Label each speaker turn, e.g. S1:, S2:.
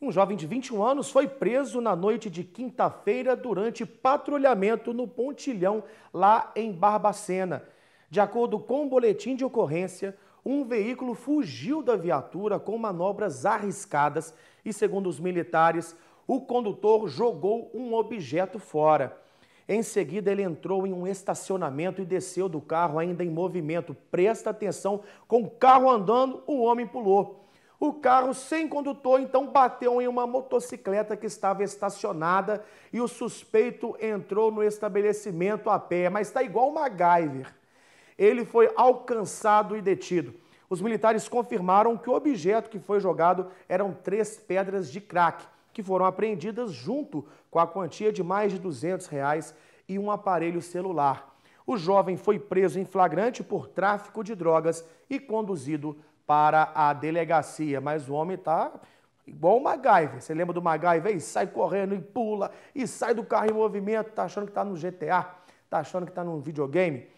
S1: Um jovem de 21 anos foi preso na noite de quinta-feira durante patrulhamento no Pontilhão, lá em Barbacena. De acordo com o boletim de ocorrência, um veículo fugiu da viatura com manobras arriscadas e, segundo os militares, o condutor jogou um objeto fora. Em seguida, ele entrou em um estacionamento e desceu do carro ainda em movimento. Presta atenção, com o carro andando, o homem pulou. O carro sem condutor então bateu em uma motocicleta que estava estacionada e o suspeito entrou no estabelecimento a pé, mas está igual o MacGyver. Ele foi alcançado e detido. Os militares confirmaram que o objeto que foi jogado eram três pedras de crack, que foram apreendidas junto com a quantia de mais de 200 reais e um aparelho celular. O jovem foi preso em flagrante por tráfico de drogas e conduzido para a delegacia, mas o homem está igual o MacGyver. Você lembra do MacGyver? E sai correndo e pula, e sai do carro em movimento, está achando que está no GTA, está achando que está num videogame.